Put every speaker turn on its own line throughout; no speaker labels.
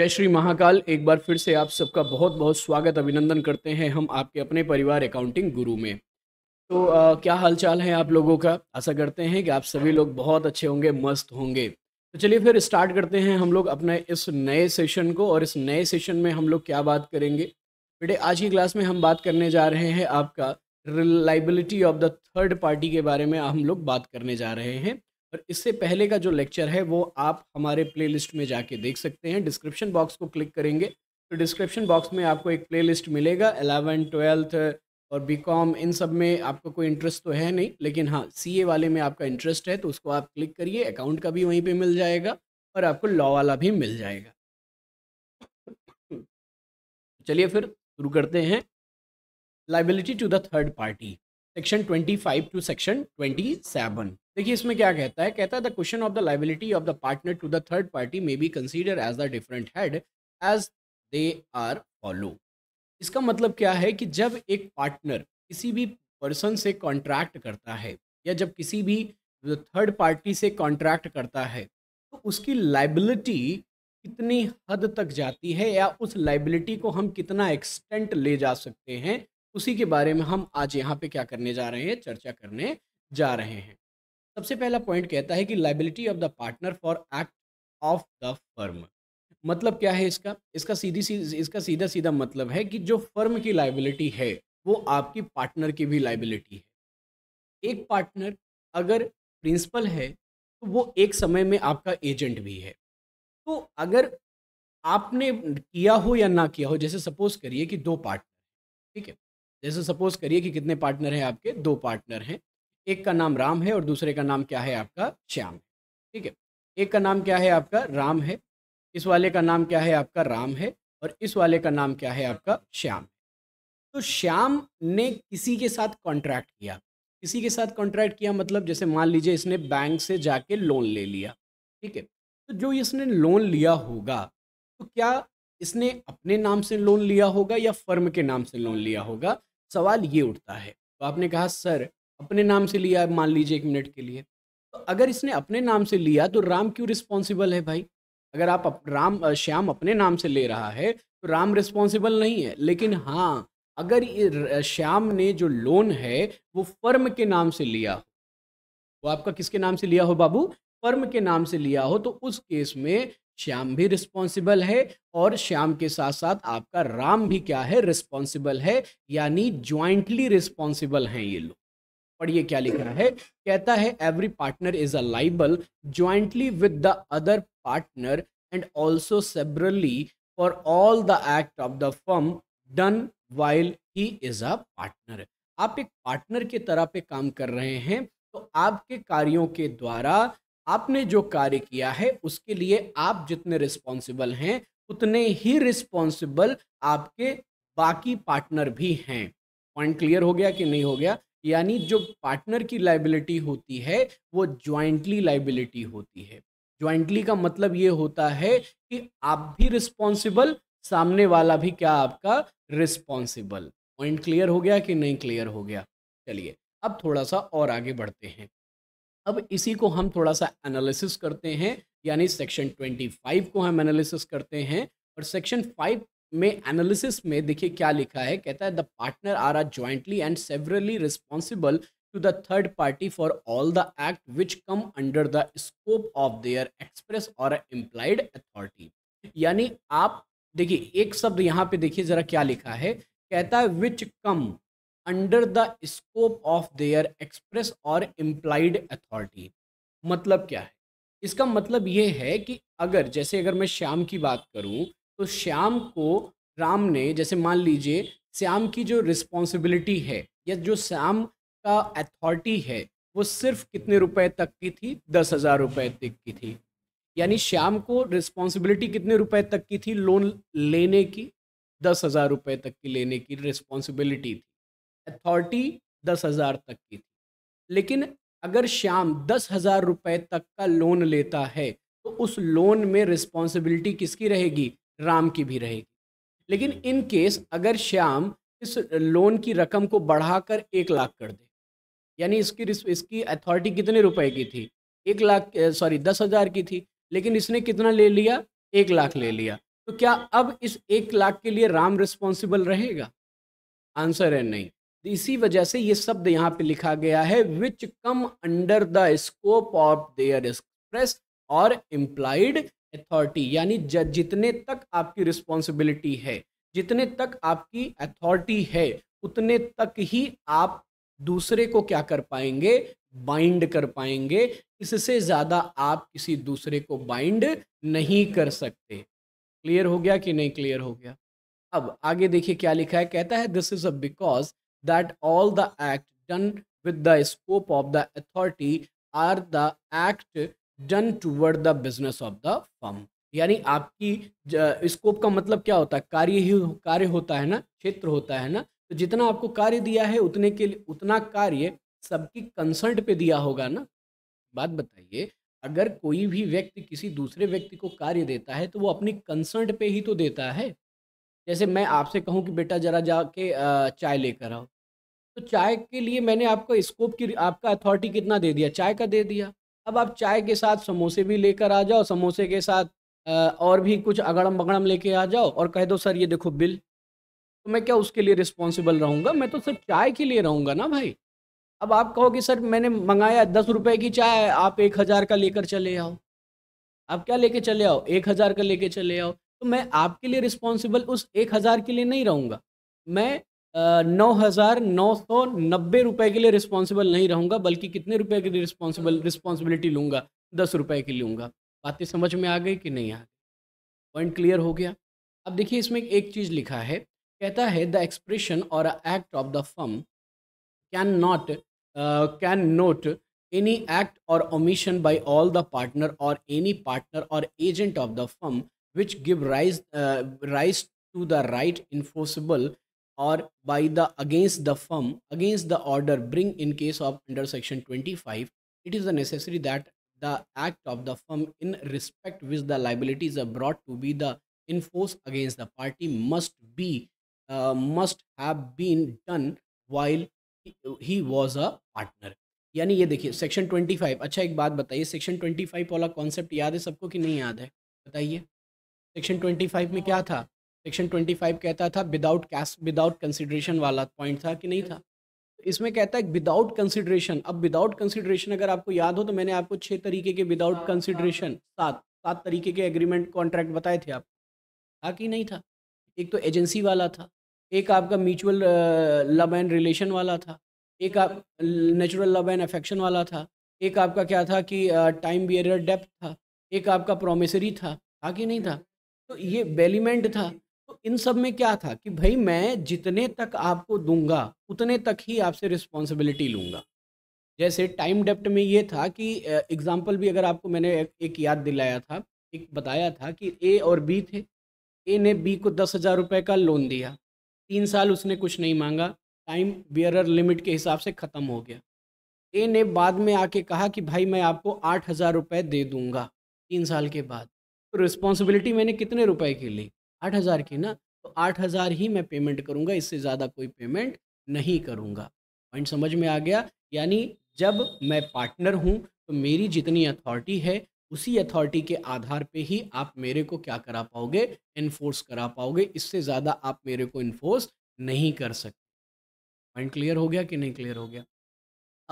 जय श्री महाकाल एक बार फिर से आप सबका बहुत बहुत स्वागत अभिनंदन करते हैं हम आपके अपने परिवार अकाउंटिंग गुरु में तो आ, क्या हालचाल है आप लोगों का आशा करते हैं कि आप सभी लोग बहुत अच्छे होंगे मस्त होंगे तो चलिए फिर स्टार्ट करते हैं हम लोग अपने इस नए सेशन को और इस नए सेशन में हम लोग क्या बात करेंगे बेटे आज की क्लास में हम बात करने जा रहे हैं आपका reliability of the third party के बारे में हम लोग बात करने जा रहे हैं और इससे पहले का जो लेक्चर है वो आप हमारे प्लेलिस्ट में जाके देख सकते हैं डिस्क्रिप्शन बॉक्स को क्लिक करेंगे तो डिस्क्रिप्शन बॉक्स में आपको एक प्लेलिस्ट मिलेगा एलेवन ट्वेल्थ और बी कॉम इन सब में आपको कोई इंटरेस्ट तो है नहीं लेकिन हाँ सी ए वाले में आपका इंटरेस्ट है तो उसको आप क्लिक करिए अकाउंट का भी वहीं पे मिल जाएगा और आपको लॉ वाला भी मिल जाएगा चलिए फिर शुरू करते हैं liability to the third party section 25 to section 27 देखिए इसमें क्या कहता है कहता है the question of the liability of the partner to the third party may be consider as the different head as they are follow इसका मतलब क्या है कि जब एक पार्टनर किसी भी पर्सन से कॉन्ट्रैक्ट करता है या जब किसी भी थर्ड पार्टी से कॉन्ट्रैक्ट करता है तो उसकी लाइबिलिटी कितनी हद तक जाती है या उस लाइबिलिटी को हम कितना एक्सटेंट ले जा सकते हैं उसी के बारे में हम आज यहाँ पे क्या करने जा रहे हैं चर्चा करने जा रहे हैं सबसे पहला पॉइंट कहता है कि liability of the partner for act of the firm मतलब क्या है इसका इसका सीधी सी इसका सीधा सीधा मतलब है कि जो फर्म की लाइबिलिटी है वो आपकी पार्टनर की भी लाइबिलिटी है एक पार्टनर अगर प्रिंसिपल है तो वो एक समय में आपका एजेंट भी है तो अगर आपने किया हो या ना किया हो जैसे सपोज करिए कि दो पार्टनर ठीक है जैसे सपोज करिए कि कितने पार्टनर हैं आपके दो पार्टनर हैं एक का नाम राम है और दूसरे का नाम क्या है आपका श्याम है ठीक है एक का नाम क्या है आपका राम है इस वाले का नाम क्या है आपका राम है और इस वाले का नाम क्या है आपका श्याम तो श्याम ने किसी के साथ कॉन्ट्रैक्ट किया किसी के साथ कॉन्ट्रैक्ट किया मतलब जैसे मान लीजिए इसने बैंक से जाके लोन ले लिया ठीक है तो जो इसने लोन लिया होगा तो क्या इसने अपने नाम से लोन लिया होगा या फर्म के नाम से लोन लिया होगा सवाल ये उठता है तो आपने कहा सर अपने नाम से लिया मान लीजिए एक मिनट के लिए तो अगर इसने अपने नाम से लिया तो राम क्यों रिस्पॉन्सिबल है भाई अगर आप अप, राम श्याम अपने नाम से ले रहा है तो राम रिस्पॉन्सिबल नहीं है लेकिन हाँ अगर श्याम ने जो लोन है वो फर्म के नाम से लिया हो वो आपका किसके नाम से लिया हो बाबू फर्म के नाम से लिया हो तो उस केस में श्याम भी रिस्पॉन्सिबल है और श्याम के साथ साथ आपका राम भी क्या है रिस्पॉन्सिबल है यानी ज्वाइंटली रिस्पॉन्सिबल हैं ये लोग पढ़िए क्या लिखा है कहता है every partner is a liable jointly with the other partner and also severally for all the act of the firm done while he is a partner आप एक पार्टनर के तरह पे काम कर रहे हैं तो आपके कार्यों के द्वारा आपने जो कार्य किया है उसके लिए आप जितने रिस्पॉन्सिबल हैं उतने ही रिस्पॉन्सिबल आपके बाकी पार्टनर भी हैं पॉइंट क्लियर हो गया कि नहीं हो गया यानी जो पार्टनर की लाइबिलिटी होती है वो ज्वाइंटली लाइबिलिटी होती है ज्वाइंटली का मतलब ये होता है कि आप भी रिस्पॉन्सिबल सामने वाला भी क्या आपका रिस्पॉन्सिबल पॉइंट क्लियर हो गया कि नहीं क्लियर हो गया चलिए अब थोड़ा सा और आगे बढ़ते हैं अब इसी को हम थोड़ा सा एनालिसिस करते हैं यानी सेक्शन ट्वेंटी फाइव को हम एनालिसिस करते हैं और सेक्शन फाइव में एनालिसिस में देखिए क्या लिखा है कहता है the partner are are jointly and severally responsible to the third party for all the act which come under the scope of their express और एम्प्लाइड अथॉरिटी यानी आप देखिए एक शब्द यहाँ पे देखिए जरा क्या लिखा है कहता है which come under the scope of their express और इम्प्लाइड अथॉरिटी मतलब क्या है इसका मतलब ये है कि अगर जैसे अगर मैं श्याम की बात करूं तो श्याम को राम ने जैसे मान लीजिए श्याम की जो रिस्पॉन्सिबिलिटी है या जो श्याम का अथॉरिटी है वो सिर्फ कितने रुपए तक की थी दस हज़ार रुपये तक की थी यानी श्याम को रिस्पॉन्सिबिलिटी कितने रुपए तक की थी लोन लेने की दस हज़ार रुपये तक की लेने की रिस्पॉन्सिबिलिटी थी अथॉरिटी दस हज़ार तक की थी लेकिन अगर श्याम दस हज़ार रुपये तक का लोन लेता है तो उस लोन में रिस्पॉन्सिबिलिटी किसकी रहेगी राम की भी रहेगी लेकिन इन केस अगर श्याम इस लोन की रकम को बढ़ाकर एक लाख कर दे यानी इसकी इसकी अथॉरिटी कितने रुपए की थी एक लाख सॉरी दस हज़ार की थी लेकिन इसने कितना ले लिया एक लाख ले लिया तो क्या अब इस एक लाख के लिए राम रिस्पॉन्सिबल रहेगा आंसर है नहीं तो इसी वजह से ये शब्द यहाँ पे लिखा गया है which come under the scope of their express और इम्प्लाइड अथॉरिटी यानी जितने तक आपकी रिस्पॉन्सिबिलिटी है जितने तक आपकी अथॉरिटी है उतने तक ही आप दूसरे को क्या कर पाएंगे बाइंड कर पाएंगे इससे ज़्यादा आप किसी दूसरे को बाइंड नहीं कर सकते क्लियर हो गया कि नहीं क्लियर हो गया अब आगे देखिए क्या लिखा है कहता है this is a because that all the act done with the scope of the authority are the act done toward the business of the firm यानी आपकी स्कोप का मतलब क्या होता है कार्य ही कार्य होता है ना क्षेत्र होता है ना तो जितना आपको कार्य दिया है उतने के लिए उतना कार्य सबकी कंसर्ट पे दिया होगा ना बात बताइए अगर कोई भी व्यक्ति किसी दूसरे व्यक्ति को कार्य देता है तो वो अपनी कंसर्ट पे ही तो देता है जैसे मैं आपसे कहूँ कि बेटा जरा जाके चाय लेकर आओ तो चाय के लिए मैंने आपको स्कोप की आपका अथॉरिटी कितना दे दिया चाय का दे दिया अब आप चाय के साथ समोसे भी लेकर आ जाओ समोसे के साथ और भी कुछ अगड़म बगड़म लेके आ जाओ और कह दो सर ये देखो बिल तो मैं क्या उसके लिए रिस्पॉन्सिबल रहूँगा मैं तो सिर्फ चाय के लिए रहूँगा ना भाई अब आप कहो कि सर मैंने मंगाया दस रुपये की चाय आप एक हज़ार का लेकर चले आओ आप क्या लेके चले आओ एक हज़ार का लेके चले आओ तो मैं आपके लिए रिस्पॉन्सिबल उस एक हज़ार के लिए नहीं रहूँगा मैं नौ हज़ार नौ सौ नब्बे रुपये के लिए रिस्पॉन्सिबल नहीं रहूँगा बल्कि कितने रुपए के लिए रिस्पॉन्सिबल रिस्पॉन्सिबिलिटी लूँगा दस रुपये की लूँगा बातें समझ में आ गई कि नहीं आ गई पॉइंट क्लियर हो गया अब देखिए इसमें एक चीज़ लिखा है कहता है द एक्सप्रेशन और act of the firm can not can not any act और omission by all the partner और एनी पार्टनर और agent of the firm which give rise uh, rise to the right enforceable or by the against the firm against the order bring in case of under section 25 it is necessary that the act of the firm in respect which the liabilities are brought to be the enforced against the party must be uh, must have been done while he, he was a partner यानी ये देखिए section 25 अच्छा एक बात बताइए section 25 वाला concept याद है सबको कि नहीं याद है बताइए सेक्शन ट्वेंटी फाइव में क्या था सेक्शन ट्वेंटी फाइव कहता था विदाउट कैश विदाउट कंसिड्रेशन वाला पॉइंट था कि नहीं था इसमें कहता है विदाउट कंसिड्रेशन अब विदाउट कंसिड्रेशन अगर आपको याद हो तो मैंने आपको छः तरीके के विदाउट हाँ, कंसिड्रेशन हाँ। सात सात तरीके के एग्रीमेंट कॉन्ट्रैक्ट बताए थे आप था कि नहीं था एक तो एजेंसी वाला था एक आपका म्यूचुअल लव एंड रिलेशन वाला था एक आप नेचुरल लव एंड अफेक्शन वाला था एक आपका क्या था कि टाइम बियर डेप्थ था एक आपका प्रोमिसरी था था कि नहीं था तो ये बेलीमेंट था तो इन सब में क्या था कि भाई मैं जितने तक आपको दूंगा उतने तक ही आपसे रिस्पॉन्सिबिलिटी लूंगा जैसे टाइम डेप्ट में ये था कि एग्जाम्पल भी अगर आपको मैंने एक याद दिलाया था एक बताया था कि ए और बी थे ए ने बी को दस हज़ार रुपये का लोन दिया तीन साल उसने कुछ नहीं मांगा टाइम बियरर लिमिट के हिसाब से ख़त्म हो गया ए ने बाद में आके कहा कि भाई मैं आपको आठ हज़ार रुपये दे दूँगा तीन साल के बाद तो रिस्पॉन्सिबिलिटी मैंने कितने रुपए की ली आठ हज़ार की ना तो आठ हज़ार ही मैं पेमेंट करूँगा इससे ज़्यादा कोई पेमेंट नहीं करूँगा पॉइंट समझ में आ गया यानी जब मैं पार्टनर हूँ तो मेरी जितनी अथॉरिटी है उसी अथॉरिटी के आधार पे ही आप मेरे को क्या करा पाओगे इन्फोर्स करा पाओगे इससे ज़्यादा आप मेरे को इन्फोर्स नहीं कर सकते पॉइंट क्लियर हो गया कि नहीं क्लियर हो गया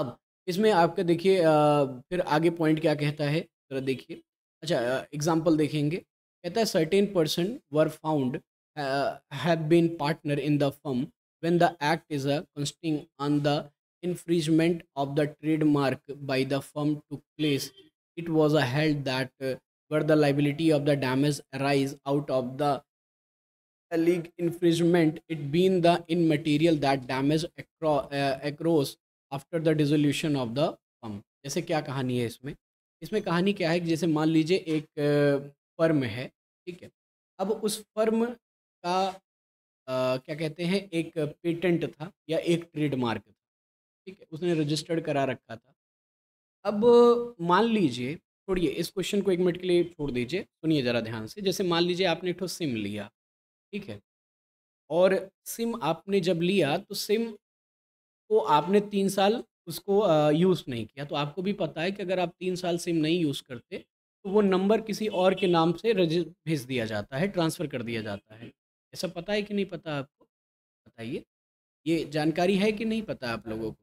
अब इसमें आपका देखिए फिर आगे पॉइंट क्या कहता है ज़रा देखिए अच्छा एग्जाम्पल देखेंगे कहता है certain person were found have been partner in the firm when the act is insisting on the infringement of the trademark by the firm to place it was a held that were the liability of the damage rise out of the league infringement it been the in material that damage across after the dissolution of the firm जैसे क्या कहानी है इसमें इसमें कहानी क्या है कि जैसे मान लीजिए एक फर्म है ठीक है अब उस फर्म का आ, क्या कहते हैं एक पेटेंट था या एक ट्रेडमार्क था ठीक है उसने रजिस्टर्ड करा रखा था अब मान लीजिए छोड़िए इस क्वेश्चन को एक मिनट के लिए छोड़ दीजिए सुनिए ज़रा ध्यान से जैसे मान लीजिए आपने एक सिम लिया ठीक है और सिम आपने जब लिया तो सिम को आपने तीन साल उसको यूज़ नहीं किया तो आपको भी पता है कि अगर आप तीन साल सिम नहीं यूज़ करते तो वो नंबर किसी और के नाम से भेज दिया जाता है ट्रांसफ़र कर दिया जाता है ऐसा पता है कि नहीं पता आपको बताइए ये जानकारी है कि नहीं पता आप लोगों को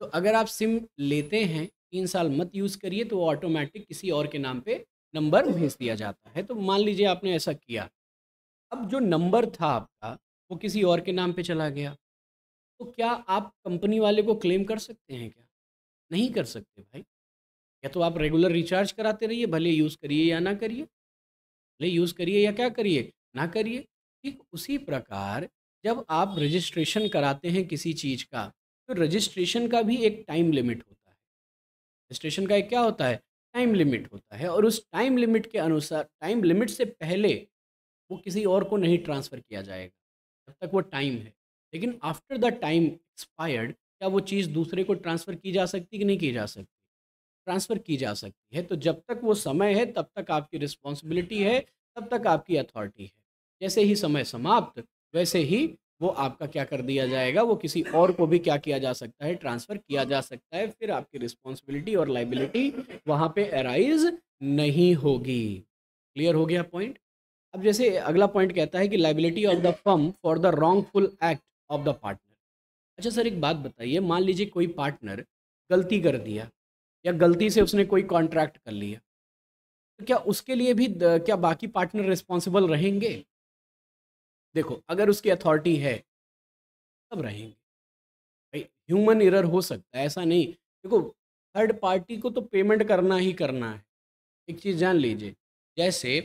तो अगर आप सिम लेते हैं तीन साल मत यूज़ करिए तो वो ऑटोमेटिक किसी और के नाम पे नंबर भेज दिया जाता है तो मान लीजिए आपने ऐसा किया अब जो नंबर था आपका वो किसी और के नाम पे चला गया तो क्या आप कंपनी वाले को क्लेम कर सकते हैं क्या नहीं कर सकते भाई या तो आप रेगुलर रिचार्ज कराते रहिए भले यूज़ करिए या ना करिए भले यूज़ करिए या क्या करिए ना करिए ठीक उसी प्रकार जब आप रजिस्ट्रेशन कराते हैं किसी चीज़ का तो रजिस्ट्रेशन का भी एक टाइम लिमिट होता है रजिस्ट्रेशन का एक क्या होता है टाइम लिमिट होता है और उस टाइम लिमिट के अनुसार टाइम लिमिट से पहले वो किसी और को नहीं ट्रांसफ़र किया जाएगा जब तक वो टाइम है लेकिन आफ्टर द टाइम एक्सपायर्ड क्या वो चीज़ दूसरे को ट्रांसफ़र की जा सकती कि नहीं की जा सकती ट्रांसफ़र की जा सकती है तो जब तक वो समय है तब तक आपकी रिस्पॉन्सिबिलिटी है तब तक आपकी अथॉरिटी है जैसे ही समय समाप्त वैसे ही वो आपका क्या कर दिया जाएगा वो किसी और को भी क्या किया जा सकता है ट्रांसफ़र किया जा सकता है फिर आपकी रिस्पॉन्सिबिलिटी और लाइबिलिटी वहाँ पे अराइज नहीं होगी क्लियर हो गया पॉइंट अब जैसे अगला पॉइंट कहता है कि liability of the firm for the wrongful act of the partner अच्छा सर एक बात बताइए मान लीजिए कोई पार्टनर गलती कर दिया या गलती से उसने कोई कॉन्ट्रैक्ट कर लिया तो क्या उसके लिए भी क्या बाकी पार्टनर रिस्पॉन्सिबल रहेंगे देखो अगर उसकी अथॉरिटी है तब रहेंगे भाई ह्यूमन इरर हो सकता है ऐसा नहीं देखो थर्ड पार्टी को तो पेमेंट करना ही करना है एक चीज़ जान लीजिए जैसे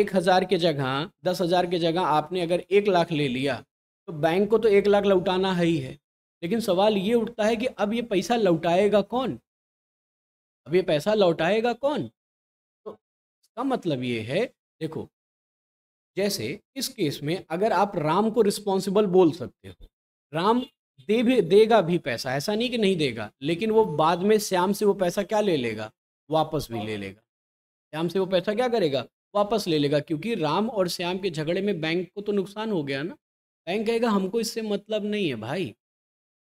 एक हज़ार के जगह दस हज़ार के जगह आपने अगर एक लाख ले लिया तो बैंक को तो एक लाख लौटाना है ही है लेकिन सवाल ये उठता है कि अब ये पैसा लौटाएगा कौन अब ये पैसा लौटाएगा कौन तो इसका मतलब ये है देखो जैसे इस केस में अगर आप राम को रिस्पॉन्सिबल बोल सकते हो राम दे भी देगा भी पैसा ऐसा नहीं कि नहीं देगा लेकिन वो बाद में श्याम से वो पैसा क्या ले लेगा वापस भी ले लेगा श्याम से वो पैसा क्या करेगा वापस ले लेगा क्योंकि राम और श्याम के झगड़े में बैंक को तो नुकसान हो गया ना बैंक कहेगा हमको इससे मतलब नहीं है भाई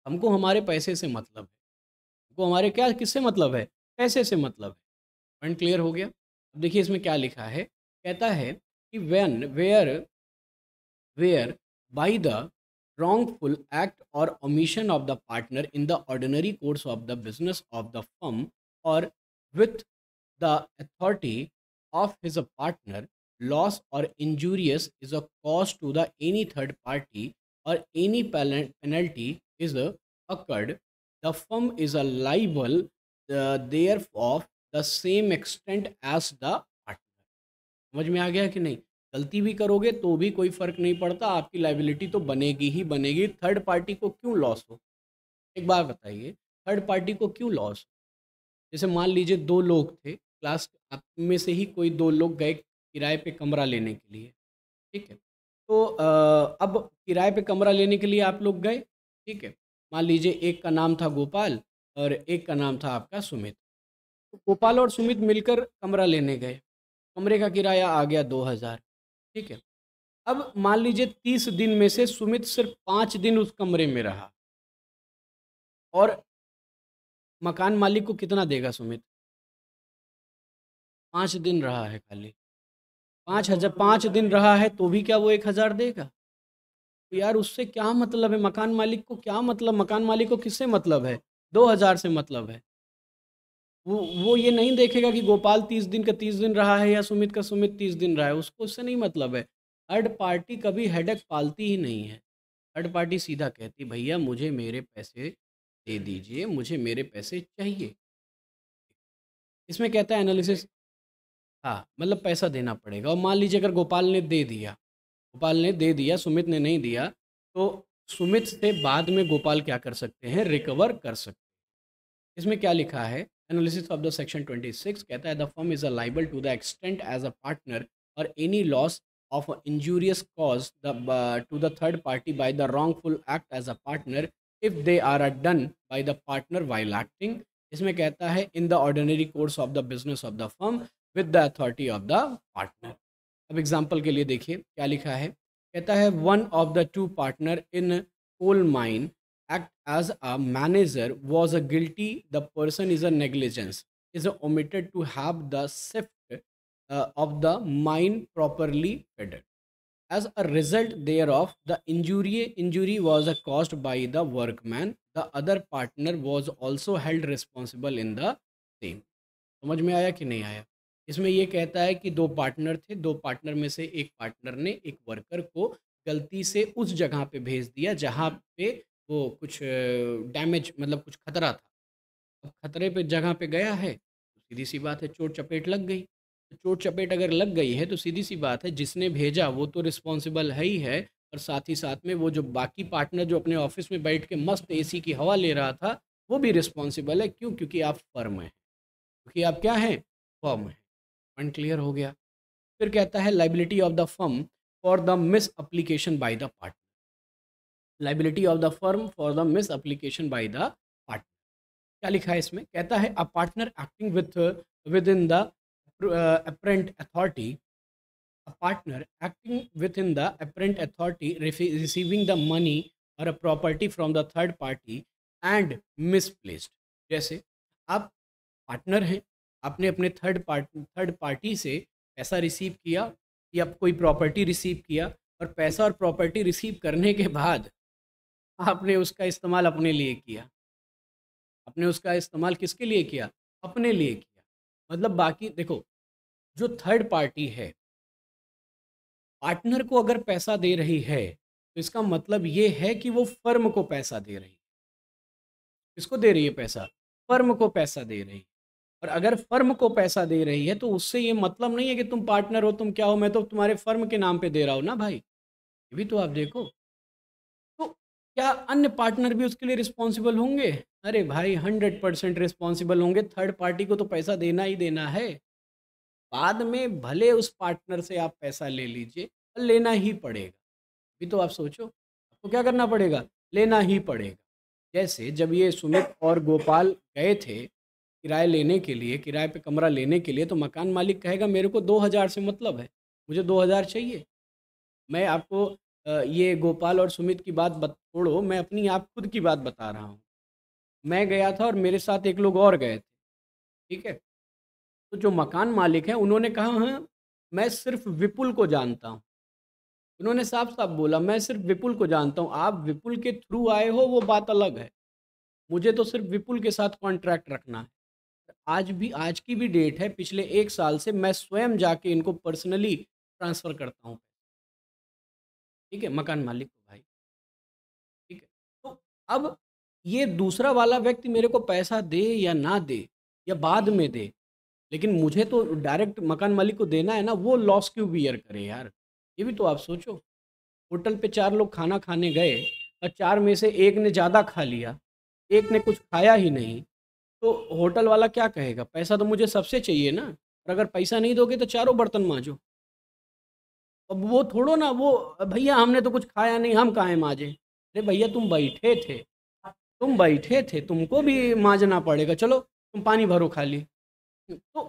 हमको हमारे पैसे से मतलब है हमको हमारे क्या किससे मतलब है पैसे से मतलब है पॉइंट क्लियर हो गया अब देखिए इसमें क्या लिखा है कहता है कि when where where by the wrongful act और omission of the partner in the ordinary course of the business of the firm और with the authority of his a partner loss और injurious is a cause to the any third party और any penalty is accrued the firm is a liable there of the same extent as the partner समझ में आ गया कि नहीं गलती भी करोगे तो भी कोई फर्क नहीं पड़ता आपकी लाइबिलिटी तो बनेगी ही बनेगी थर्ड पार्टी को क्यों लॉस हो एक बार बताइए थर्ड पार्टी को क्यों लॉस हो जैसे मान लीजिए दो लोग थे क्लास में से ही कोई दो लोग गए किराए पे कमरा लेने के लिए ठीक है तो अब किराए पे कमरा लेने के लिए आप लोग गए ठीक है मान लीजिए एक का नाम था गोपाल और एक का नाम था आपका सुमित तो गोपाल और सुमित मिलकर कमरा लेने गए कमरे का किराया आ गया दो हज़ार ठीक है अब मान लीजिए तीस दिन में से सुमित सिर्फ पाँच दिन उस कमरे में रहा और मकान मालिक को कितना
देगा सुमित पाँच दिन रहा है खाली पाँच हजार
पाँच दिन रहा है तो भी क्या वो एक हजार देगा तो यार उससे क्या मतलब है मकान मालिक को क्या मतलब मकान मालिक को किससे मतलब है दो हजार से मतलब है वो वो ये नहीं देखेगा कि गोपाल तीस दिन का तीस दिन रहा है या सुमित का सुमित तीस दिन रहा है उसको उससे नहीं मतलब है थर्ड पार्टी कभी हेडक पालती ही नहीं है थर्ड पार्टी सीधा कहती भैया मुझे मेरे पैसे दे दीजिए मुझे मेरे पैसे चाहिए इसमें कहता है एनालिसिस हाँ मतलब पैसा देना पड़ेगा और मान लीजिए अगर गोपाल ने दे दिया गोपाल ने दे दिया सुमित ने नहीं दिया तो सुमित से बाद में गोपाल क्या कर सकते हैं रिकवर कर सकते हैं इसमें क्या लिखा है एनालिसिस ऑफ द सेक्शन 26 कहता है the firm is a liable to the extent as a partner और any loss of injurious cause to the third party by the wrongful act as a partner if they are done by the partner while acting इसमें कहता है in the ordinary course of the business of the firm with the authority of the partner अब example के लिए देखिए क्या लिखा है कहता है one of the two partner in coal mine act as a manager was a guilty the person is a negligence is omitted to have the shift of the mine properly a result there of the injury injury was a caused by the workman the other partner was also held responsible in the same समझ में आया कि नहीं आया इसमें यह कहता है कि दो पार्टनर थे दो पार्टनर में से एक पार्टनर ने एक वर्कर को गलती से उस जगह पे भेज दिया जहाँ पे वो कुछ डैमेज मतलब कुछ खतरा था अब खतरे पे जगह पे गया है तो सीधी सी बात है चोट चपेट लग गई तो चोट चपेट अगर लग गई है तो सीधी सी बात है जिसने भेजा वो तो रिस्पॉन्सिबल है ही है और साथ ही साथ में वो जो बाकी पार्टनर जो अपने ऑफिस में बैठ के मस्त ए की हवा ले रहा था वो भी रिस्पॉन्सिबल है क्यों क्योंकि आप फर्म हैं क्योंकि आप क्या हैं फर्म हैं फंड क्लियर हो गया फिर कहता है liability of the firm for the misapplication by the partner liability of the firm for the misapplication by the partner क्या लिखा है इसमें कहता है a partner acting with within the apparent authority partner acting within the apparent authority receiving the money or a property from the third party and misplaced जैसे आप partner हैं आपने अपने थर्ड पार्टी थर्ड पार्टी से पैसा receive किया या कोई प्रॉपर्टी रिसीव किया और पैसा और प्रॉपर्टी रिसीव करने के बाद आपने उसका इस्तेमाल अपने लिए किया आपने उसका इस्तेमाल किसके लिए किया अपने लिए किया मतलब बाकी देखो जो थर्ड पार्टी है पार्टनर को अगर पैसा दे रही है तो इसका मतलब ये है कि वो फर्म को पैसा दे रही है किसको दे रही है पैसा फर्म को पैसा दे रही है और अगर फर्म को पैसा दे रही है तो उससे ये मतलब नहीं है कि तुम पार्टनर हो तुम क्या हो मैं तो तुम्हारे फर्म के नाम पे दे रहा हूँ ना भाई ये भी तो आप देखो तो क्या अन्य पार्टनर भी उसके लिए रिस्पॉन्सिबल होंगे अरे भाई हंड्रेड परसेंट रिस्पॉन्सिबल होंगे थर्ड पार्टी को तो पैसा देना ही देना है बाद में भले उस पार्टनर से आप पैसा ले लीजिए और लेना ही पड़ेगा ये तो आप सोचो आपको क्या करना पड़ेगा लेना ही पड़ेगा जैसे जब ये सुमित और गोपाल गए थे किराए लेने के लिए किराए पे कमरा लेने के लिए तो मकान मालिक कहेगा मेरे को दो हज़ार से मतलब है मुझे दो हज़ार चाहिए मैं आपको ये गोपाल और सुमित की बात छोड़ो मैं अपनी आप खुद की बात बता रहा हूँ मैं गया था और मेरे साथ एक लोग और गए थे ठीक है तो जो मकान मालिक हैं उन्होंने कहा हाँ मैं सिर्फ विपुल को जानता हूँ उन्होंने साफ साफ बोला मैं सिर्फ विपुल को जानता हूँ आप विपुल के थ्रू आए हो वो बात अलग है मुझे तो सिर्फ विपुल के साथ कॉन्ट्रैक्ट रखना है आज भी आज की भी डेट है पिछले एक साल से मैं स्वयं जाके इनको पर्सनली ट्रांसफ़र करता हूँ ठीक है मकान मालिक को भाई ठीक है तो अब ये दूसरा वाला व्यक्ति मेरे को पैसा दे या ना दे या बाद में दे लेकिन मुझे तो डायरेक्ट मकान मालिक को देना है ना वो लॉस क्यों बियर करे यार ये भी तो आप सोचो होटल पे चार लोग खाना खाने गए और चार में से एक ने ज़्यादा खा लिया एक ने कुछ खाया ही नहीं तो होटल वाला क्या कहेगा पैसा तो मुझे सबसे चाहिए ना और अगर पैसा नहीं दोगे तो चारों बर्तन माँजो अब वो थोड़ो ना वो भैया हमने तो कुछ खाया नहीं हम कहाँ माजे अरे भैया तुम बैठे थे तुम बैठे थे तुमको भी मांजना पड़ेगा चलो तुम पानी भरो खाली तो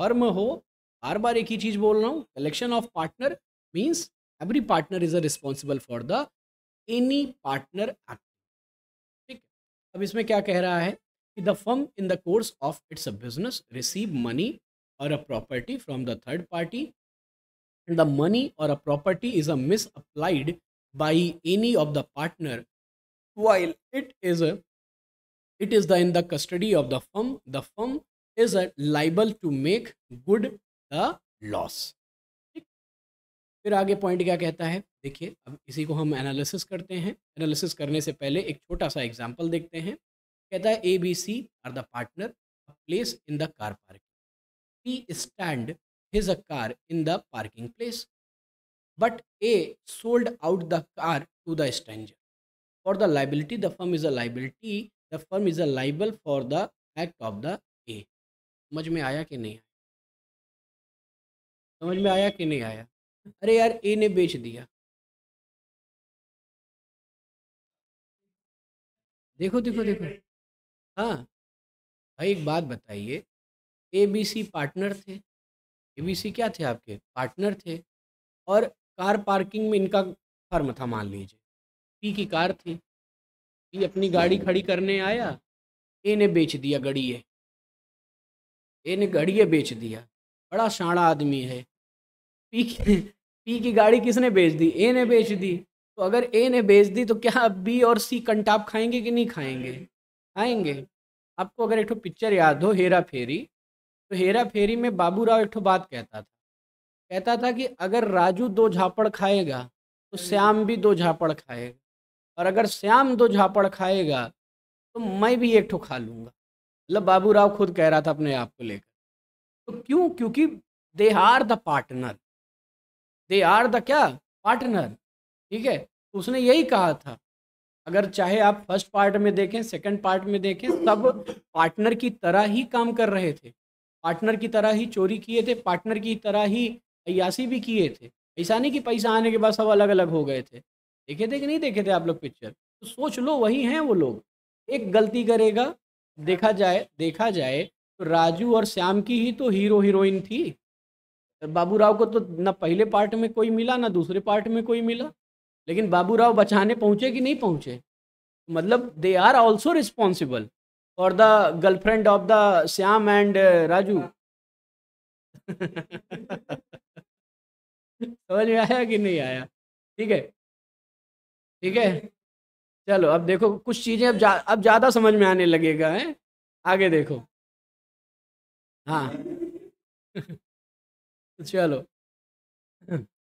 फर्म हो बार बार एक ही चीज़ बोल रहा हूँ collection of partner means every partner is a responsible for the any partner act ठीक है अब इसमें क्या कह रहा है कि the firm in the course of its a business receive money और a property from the third party and the money और a property is a misapplied by any of the partner while it is it is the in the custody of the firm the firm is a liable to make good the loss ठीक फिर आगे point क्या कहता है देखिए अब इसी को हम एनालिसिस करते हैं एनालिसिस करने से पहले एक छोटा सा एग्जाम्पल देखते हैं कहता है A B C are the partner place in the car parking he stand his a car in the parking place but A sold out the car to the stander for the liability the firm is a liability the firm is a liable for the act of the A समझ में आया कि नहीं आया समझ में आया कि नहीं आया
अरे यार ए ने बेच दिया देखो देखो देखो हाँ भाई एक बात बताइए
एबीसी पार्टनर थे एबीसी क्या थे आपके पार्टनर थे और कार पार्किंग में इनका फर्म था मान लीजिए पी की कार थी पी अपनी गाड़ी खड़ी करने आया ए ने बेच दिया गड़िए ए ने गड़िए बेच दिया बड़ा शाणा आदमी है पी की पी की गाड़ी किसने बेच दी ए ने बेच दी तो अगर ए ने बेच दी तो क्या बी और सी कंटाप खाएंगे कि नहीं खाएंगे आएंगे आपको अगर एक पिक्चर याद हो हेरा फेरी तो हेरा फेरी में बाबूराव एक बात कहता था कहता था कि अगर राजू दो झापड़ खाएगा तो हम्म। श्याम भी दो झापड़ खाएगा और अगर श्याम दो झापड़ खाएगा तो मैं भी एक ठो खा लूँगा मतलब राव खुद कह रहा था अपने आप को लेकर तो क्यों क्योंकि they are the partner they are the क्या पार्टनर ठीक है तो उसने यही कहा था अगर चाहे आप फर्स्ट पार्ट में देखें सेकंड पार्ट में देखें सब पार्टनर की तरह ही काम कर रहे थे पार्टनर की तरह ही चोरी किए थे पार्टनर की तरह ही अयासी भी किए थे ऐसा नहीं कि पैसा आने के बाद सब अलग अलग हो गए थे देखे थे कि नहीं देखे थे आप लोग पिक्चर तो सोच लो वही हैं वो लोग एक गलती करेगा देखा जाए देखा जाए तो राजू और श्याम की ही तो हीरो हीरोइन थी बाबू राव को तो ना पहले पार्ट में कोई मिला ना दूसरे पार्ट में कोई मिला लेकिन बाबूराव बचाने पहुंचे कि नहीं पहुंचे मतलब they are also responsible for the girlfriend of the Shyam and Raju
समझ में आया कि नहीं आया ठीक है ठीक है चलो अब देखो कुछ चीज़ें अब जा, अब ज़्यादा समझ में आने लगेगा है आगे देखो
हाँ चलो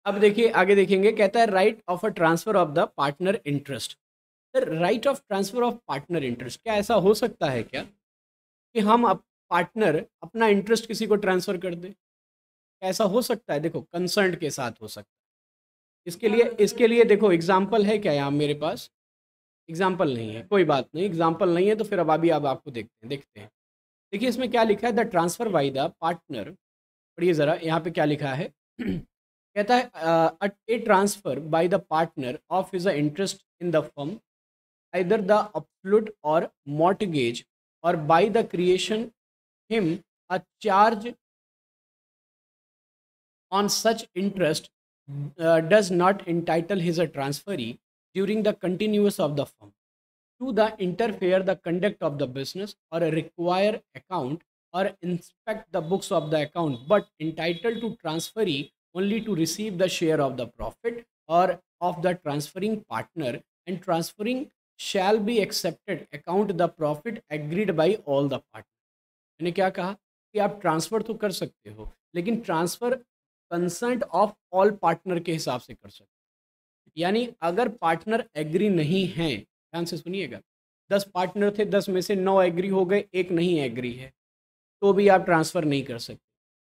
अब देखिए आगे देखेंगे कहता है right of a transfer of the partner interest sir right of transfer of partner interest क्या ऐसा हो सकता है क्या कि हम पार्टनर अपना इंटरेस्ट किसी को ट्रांसफर कर दे ऐसा हो सकता है देखो कंसर्न के साथ हो सकता है इसके लिए इसके लिए देखो एग्जाम्पल है क्या यहाँ मेरे पास एग्जाम्पल नहीं है कोई बात नहीं एग्जाम्पल नहीं है तो फिर अब अभी आप आपको देखते हैं देखते हैं देखिए इसमें क्या लिखा है the transfer by the partner और ये ज़रा यहाँ पे क्या लिखा है कहता है uh, a, a transfer by the partner of his uh, interest in the firm either the absolute or mortgage or by the creation him a charge on such interest uh, does not entitle his transferee during the continuance of the firm to the interfere the conduct of the business or require account or inspect the books of the account but entitled to transferee only to receive the share of the profit or of the transferring partner and transferring shall be accepted account the profit agreed by all the partner मैंने क्या कहा कि आप transfer तो कर सकते हो लेकिन transfer consent of all partner के हिसाब से कर सकते हो यानी अगर पार्टनर एग्री नहीं हैं ध्यान से सुनिएगा दस पार्टनर थे दस में से नौ एग्री हो गए एक नहीं एग्री है तो भी आप ट्रांसफ़र नहीं कर सकते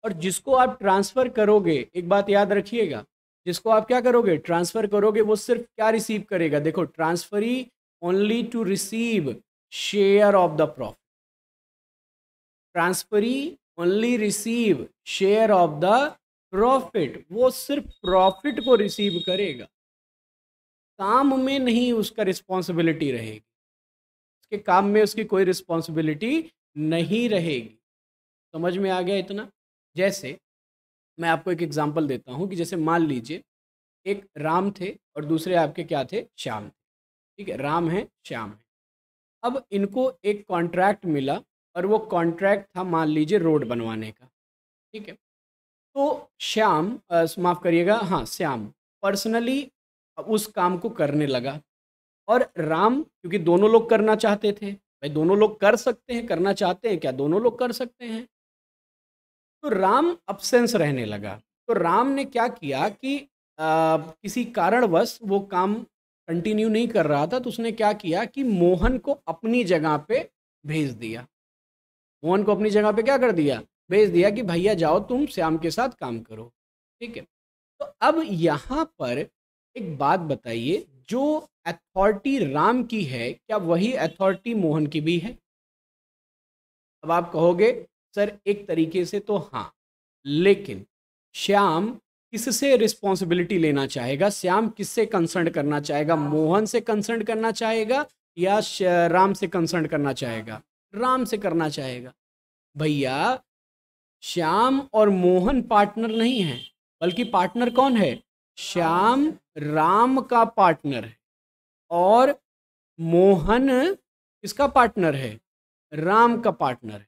और जिसको आप ट्रांसफ़र करोगे एक बात याद रखिएगा जिसको आप क्या करोगे ट्रांसफ़र करोगे वो सिर्फ क्या रिसीव करेगा देखो transferee only to receive share of the profit transferee only receive share of the profit वो सिर्फ प्रॉफिट को रिसीव करेगा काम में नहीं उसका रिस्पॉन्सिबिलिटी रहेगी उसके काम में उसकी कोई रिस्पॉन्सिबिलिटी नहीं रहेगी समझ में आ गया इतना जैसे मैं आपको एक एग्जाम्पल देता हूँ कि जैसे मान लीजिए एक राम थे और दूसरे आपके क्या थे श्याम ठीक है राम है श्याम है अब इनको एक कॉन्ट्रैक्ट मिला और वो कॉन्ट्रैक्ट था मान लीजिए रोड बनवाने का ठीक है तो श्याम माफ़ करिएगा हाँ श्याम पर्सनली उस काम को करने लगा और राम क्योंकि दोनों लोग करना चाहते थे भाई दोनों लोग कर सकते हैं करना चाहते हैं क्या दोनों लोग कर सकते हैं तो राम अपसेंस रहने लगा तो राम ने क्या किया कि आ, किसी कारणवश वो काम कंटिन्यू नहीं कर रहा था तो उसने क्या किया कि मोहन को अपनी जगह पे भेज दिया मोहन को अपनी जगह पे क्या कर दिया भेज दिया कि भैया जाओ तुम श्याम के साथ काम करो ठीक है तो अब यहाँ पर एक बात बताइए जो अथॉरिटी राम की है क्या वही अथॉरिटी मोहन की भी है अब आप कहोगे सर एक तरीके से तो हाँ लेकिन श्याम किससे रिस्पॉन्सिबिलिटी लेना चाहेगा श्याम किससे कंसर्न करना चाहेगा मोहन से कंसर्न करना चाहेगा या राम से कंसर्न करना चाहेगा राम से करना चाहेगा भैया श्याम और मोहन पार्टनर नहीं है बल्कि पार्टनर कौन है श्याम राम का पार्टनर है और मोहन किसका पार्टनर है राम का पार्टनर है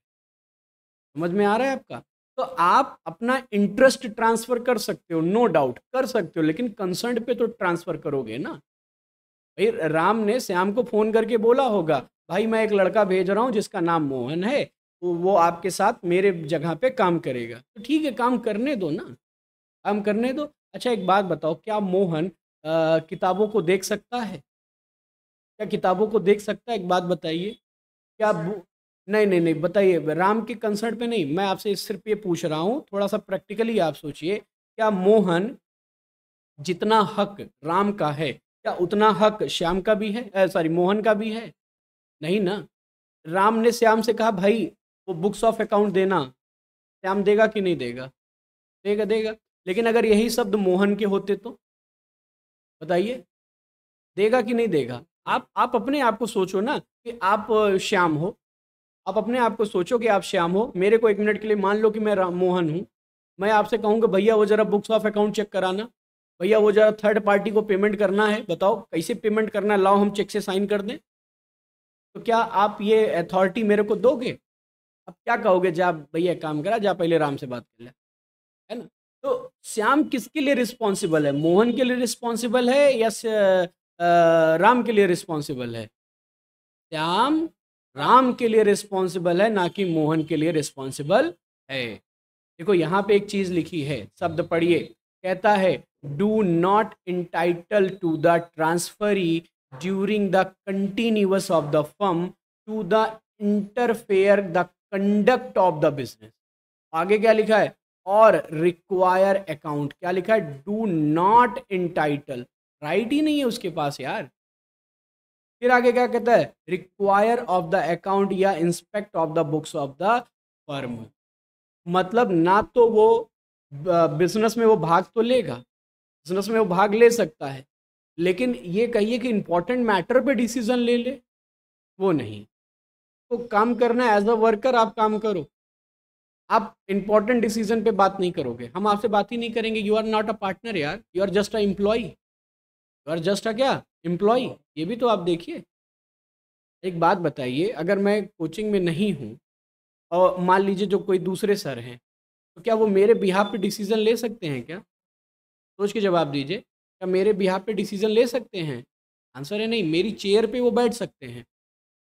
समझ में आ रहा है आपका तो आप अपना इंटरेस्ट ट्रांसफर कर सकते हो नो no डाउट कर सकते हो लेकिन कंसर्न पे तो ट्रांसफर करोगे ना भाई राम ने श्याम को फोन करके बोला होगा भाई मैं एक लड़का भेज रहा हूँ जिसका नाम मोहन है तो वो आपके साथ मेरे जगह पे काम करेगा तो ठीक है काम करने दो ना काम करने दो अच्छा एक बात बताओ क्या मोहन आ, किताबों को देख सकता है क्या किताबों को देख सकता है एक बात बताइए क्या नहीं नहीं नहीं बताइए राम के कंसर्ट पे नहीं मैं आपसे सिर्फ ये पूछ रहा हूँ थोड़ा सा प्रैक्टिकली आप सोचिए क्या मोहन जितना हक राम का है क्या उतना हक श्याम का भी है सॉरी मोहन का भी है नहीं ना राम ने श्याम से कहा भाई वो बुक्स ऑफ अकाउंट देना श्याम देगा कि नहीं देगा देगा देगा लेकिन अगर यही शब्द मोहन के होते तो बताइए देगा कि नहीं देगा आप आप अपने आप को सोचो ना कि आप श्याम हो आप अपने आप को सोचो कि आप श्याम हो मेरे को एक मिनट के लिए मान लो कि मैं राम मोहन हूँ मैं आपसे कहूँगा भैया वो जरा बुक्स ऑफ अकाउंट चेक कराना भैया वो जरा थर्ड पार्टी को पेमेंट करना है बताओ कैसे पेमेंट करना है लाओ हम चेक से साइन कर दें तो क्या आप ये अथॉरिटी मेरे को दोगे अब क्या कहोगे जा भैया काम करा जा पहले राम से बात कर ले है ना तो श्याम किसके लिए रिस्पॉन्सिबल है मोहन के लिए रिस्पॉन्सिबल है या राम के लिए रिस्पॉन्सिबल है श्याम राम के लिए रिस्पॉन्सिबल है ना कि मोहन के लिए रिस्पॉन्सिबल है देखो यहाँ पे एक चीज लिखी है शब्द पढ़िए कहता है do not entitle to the transferee during the continuous of the firm to the interfere the conduct of the business आगे क्या लिखा है और रिक्वायर अकाउंट क्या लिखा है डू नॉट इंटाइटल राइट ही नहीं है उसके पास यार फिर आगे क्या कहता है रिक्वायर ऑफ द अकाउंट या inspect of the books of the firm मतलब ना तो वो बिजनेस में वो भाग तो लेगा बिजनेस में वो भाग ले सकता है लेकिन ये कहिए कि इंपॉर्टेंट मैटर पे डिसीजन ले ले वो नहीं तो काम करना एज अ वर्कर आप काम करो आप इंपॉर्टेंट डिसीजन पे बात नहीं करोगे हम आपसे बात ही नहीं करेंगे you are not a partner यार you are just a employee you are just a क्या एम्प्लॉय ये भी तो आप देखिए एक बात बताइए अगर मैं कोचिंग में नहीं हूँ और मान लीजिए जो कोई दूसरे सर हैं तो क्या वो मेरे बिहाफ पे डिसीज़न ले सकते हैं क्या सोच के जवाब दीजिए क्या मेरे बिहाफ पे डिसीज़न ले सकते हैं आंसर है नहीं मेरी चेयर पे वो बैठ सकते हैं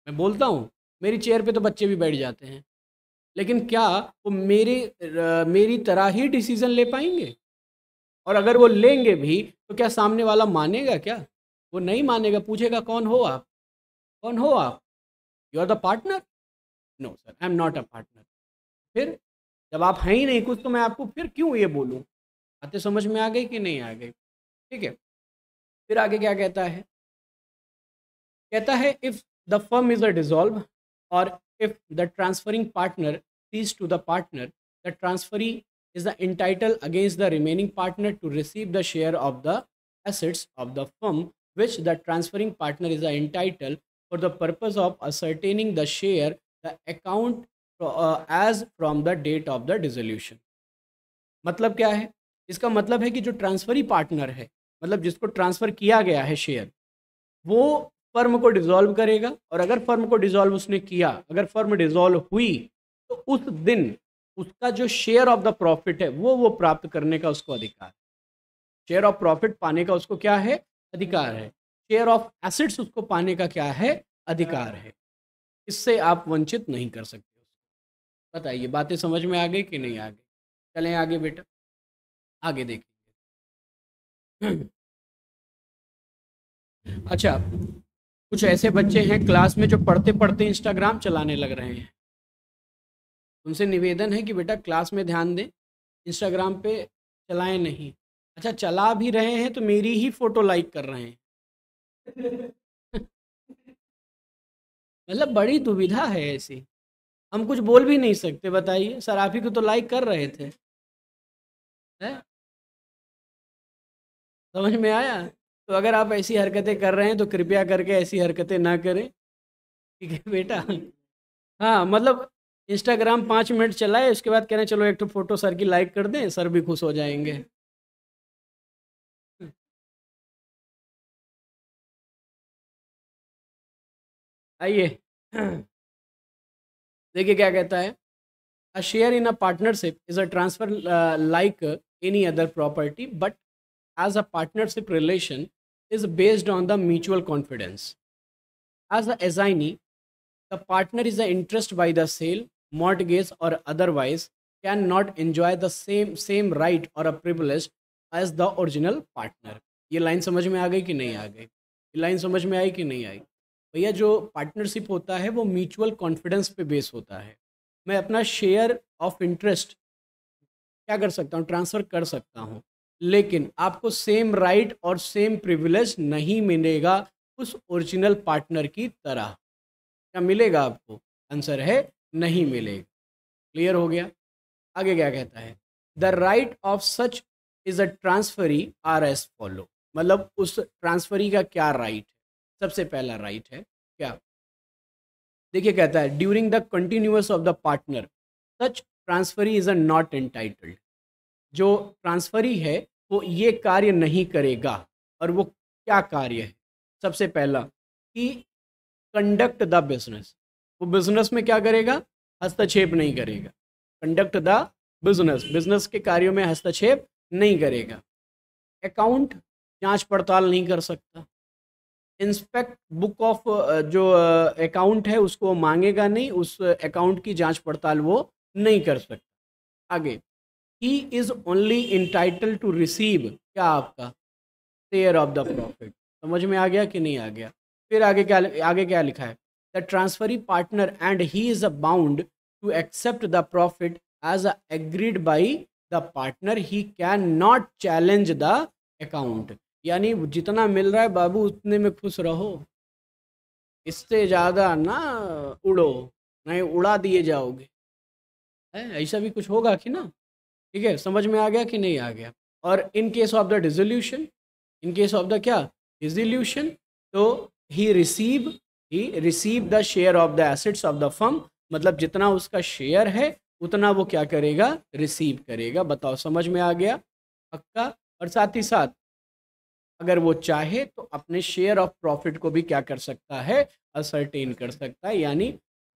मैं बोलता हूँ मेरी चेयर पे तो बच्चे भी बैठ जाते हैं लेकिन क्या वो मेरे मेरी तरह ही डिसीज़न ले पाएंगे और अगर वो लेंगे भी तो क्या सामने वाला मानेगा क्या वो नहीं मानेगा पूछेगा कौन हो आप कौन हो आप you are the partner no sir I am not a partner फिर जब आप हैं ही नहीं कुछ तो मैं आपको फिर क्यों ये बोलूँ बातें समझ में आ गई कि नहीं
आ गई ठीक है फिर आगे क्या कहता है कहता
है if the firm is a dissolve और if the transferring partner cease to the partner the transferee is the entitled against the remaining partner to receive the share of the assets of the firm which the transferring partner is entitled for the purpose of ascertaining the share the account uh, as from the date of the dissolution मतलब क्या है इसका मतलब है कि जो transferee partner है मतलब जिसको ट्रांसफर किया गया है शेयर वो फर्म को डिसॉल्व करेगा और अगर फर्म को डिसॉल्व उसने किया अगर फर्म डिसॉल्व हुई तो उस दिन उसका जो शेयर ऑफ द प्रॉफिट है वो वो प्राप्त करने का उसको अधिकार है शेयर ऑफ प्रॉफिट पाने का उसको क्या है अधिकार है शेयर ऑफ एसिड्स उसको पाने का क्या है अधिकार है इससे आप वंचित नहीं कर सकते बताइए बातें समझ में आ गई कि नहीं आ गई चले आगे बेटा आगे देखिए
अच्छा कुछ ऐसे बच्चे हैं
क्लास में जो पढ़ते पढ़ते इंस्टाग्राम चलाने लग रहे हैं उनसे निवेदन है कि बेटा क्लास में ध्यान दें इंस्टाग्राम पे चलाएं नहीं अच्छा चला भी रहे हैं तो मेरी ही फोटो लाइक कर रहे
हैं
मतलब बड़ी दुविधा है ऐसी हम कुछ बोल भी नहीं सकते बताइए
सर आप ही को तो लाइक कर रहे थे है?
समझ में आया तो अगर आप ऐसी हरकतें कर रहे हैं तो कृपया करके ऐसी हरकतें ना करें ठीक है बेटा हाँ मतलब इंस्टाग्राम पाँच मिनट चलाए उसके बाद कह रहे चलो एक तो फोटो सर की लाइक कर दें सर भी खुश हो जाएंगे आइए देखिए क्या कहता है a share in a partnership is a transfer like any other property but as a partnership relation is based on the mutual confidence as the assignee the partner is a interest by the sale mortgage or otherwise cannot enjoy the same same right or a privilege as the original partner ये line समझ में आ गई कि नहीं आ गई ये line समझ में आई कि नहीं आई भैया जो पार्टनरशिप होता है वो म्यूचुअल कॉन्फिडेंस पे बेस होता है मैं अपना शेयर ऑफ इंटरेस्ट क्या कर सकता हूँ ट्रांसफ़र कर सकता हूँ लेकिन आपको सेम राइट right और सेम प्रिविलेज नहीं मिलेगा उस ओरिजिनल पार्टनर की तरह क्या मिलेगा आपको आंसर है नहीं मिलेगा क्लियर हो गया आगे क्या कहता है the right of such is a transferee are as follow मतलब उस ट्रांसफरी का क्या राइट है सबसे पहला राइट है क्या देखिए कहता है during the continuous of the partner such transferee is a not entitled जो ट्रांसफरी है वो ये कार्य नहीं करेगा और वो क्या कार्य है सबसे पहला कि कंडक्ट द बिजनेस वो बिजनेस में क्या करेगा हस्तक्षेप नहीं करेगा कंडक्ट द बिजनेस बिजनेस के कार्यों में हस्तक्षेप नहीं करेगा अकाउंट जांच पड़ताल नहीं कर सकता इंस्पेक्ट बुक ऑफ जो अकाउंट है उसको मांगेगा नहीं उस अकाउंट की जांच पड़ताल वो नहीं कर सकता आगे he is only entitle to receive क्या आपका शेयर ऑफ द प्रॉफिट समझ में आ गया कि नहीं आ गया फिर आगे क्या आगे क्या लिखा है the transferee partner and he is bound to accept the profit as agreed by the partner he cannot challenge the account यानी जितना मिल रहा है बाबू उतने में खुश रहो इससे ज़्यादा ना उड़ो नहीं उड़ा दिए जाओगे ऐसा भी कुछ होगा कि ना ठीक है समझ में आ गया कि नहीं आ गया और in case of the dissolution in case of the क्या डिजोल्यूशन तो he receive he receive the share of the assets of the firm मतलब जितना उसका शेयर है उतना वो क्या करेगा रिसीव करेगा बताओ समझ में आ गया पक्का और साथ ही साथ अगर वो चाहे तो अपने शेयर ऑफ प्रॉफिट को भी क्या कर सकता है असरटेन कर सकता है यानी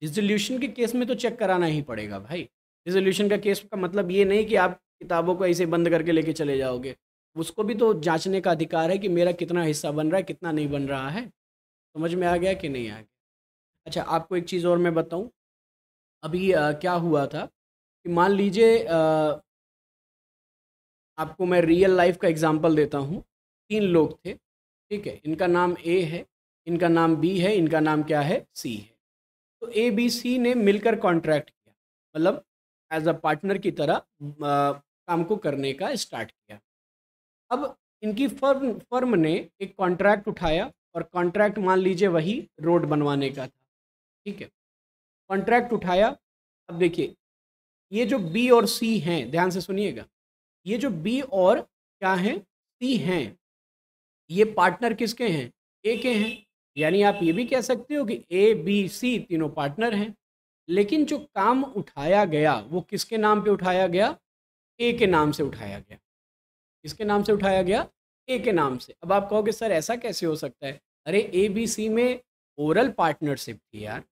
रिजोल्यूशन के केस में तो चेक कराना ही पड़ेगा भाई रिजोल्यूशन का केस का मतलब ये नहीं कि आप किताबों को ऐसे बंद करके लेके चले जाओगे उसको भी तो जांचने का अधिकार है कि मेरा कितना हिस्सा बन रहा है कितना नहीं बन रहा है समझ में आ गया कि नहीं आ गया अच्छा आपको एक चीज़ और मैं बताऊं अभी आ, क्या हुआ था कि मान लीजिए आपको मैं रियल लाइफ का एग्जांपल देता हूँ तीन लोग थे ठीक है इनका नाम ए है इनका नाम बी है इनका नाम क्या है सी है तो ए बी सी ने मिलकर कॉन्ट्रैक्ट किया मतलब एज अ पार्टनर की तरह आ, काम को करने का स्टार्ट किया अब इनकी फर्म फर्म ने एक कॉन्ट्रैक्ट उठाया और कॉन्ट्रैक्ट मान लीजिए वही रोड बनवाने का था ठीक है कॉन्ट्रैक्ट उठाया अब देखिए ये जो बी और सी हैं ध्यान से सुनिएगा ये जो बी और क्या हैं सी हैं ये पार्टनर किसके हैं ए के हैं यानी आप ये भी कह सकते हो कि ए बी सी तीनों पार्टनर हैं लेकिन जो काम उठाया गया वो किसके नाम पे उठाया गया ए के नाम से उठाया गया किसके नाम से उठाया गया ए के नाम से अब आप कहोगे सर ऐसा कैसे हो सकता है अरे ए बी सी में ओरल पार्टनरशिप थी यार